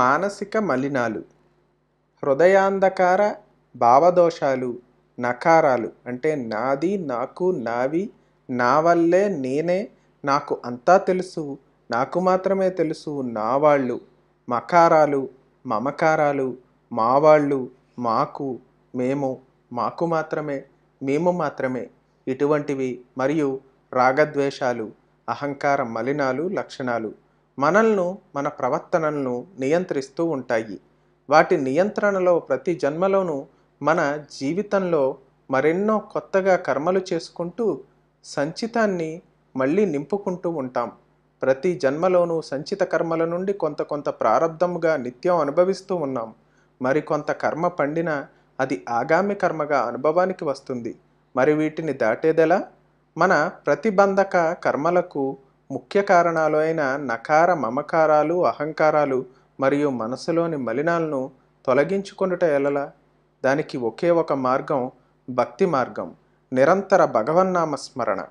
మానసిక మలినాలు హృదయాంధకార భావదోషాలు నకారాలు అంటే నాది నాకు నావి నా వల్లే నేనే నాకు అంతా తెలుసు నాకు మాత్రమే తెలుసు నా వాళ్ళు మకారాలు మమకారాలు మా వాళ్ళు మాకు మేము మాకు మాత్రమే మేము మాత్రమే ఇటువంటివి మరియు రాగద్వేషాలు అహంకార మలినాలు లక్షణాలు మనల్ను మన ప్రవర్తనలను నియంత్రిస్తూ ఉంటాయి వాటి నియంత్రణలో ప్రతి జన్మలోనూ మన జీవితంలో మరెన్నో కొత్తగా కర్మలు చేసుకుంటూ సంచితాన్ని మళ్ళీ నింపుకుంటూ ఉంటాం ప్రతి జన్మలోనూ సంచిత కర్మల నుండి కొంత కొంత ప్రారంధముగా నిత్యం అనుభవిస్తూ ఉన్నాం మరికొంత కర్మ పండినా అది ఆగామి కర్మగా అనుభవానికి వస్తుంది మరి వీటిని దాటేదెలా మన ప్రతిబంధక కర్మలకు ముఖ్య కారణాలు అయిన నకార మమకారాలు అహంకారాలు మరియు మనసులోని మలినాలను తొలగించుకొనుట ఎలలా దానికి ఒకే ఒక మార్గం భక్తి మార్గం నిరంతర భగవన్నామ స్మరణ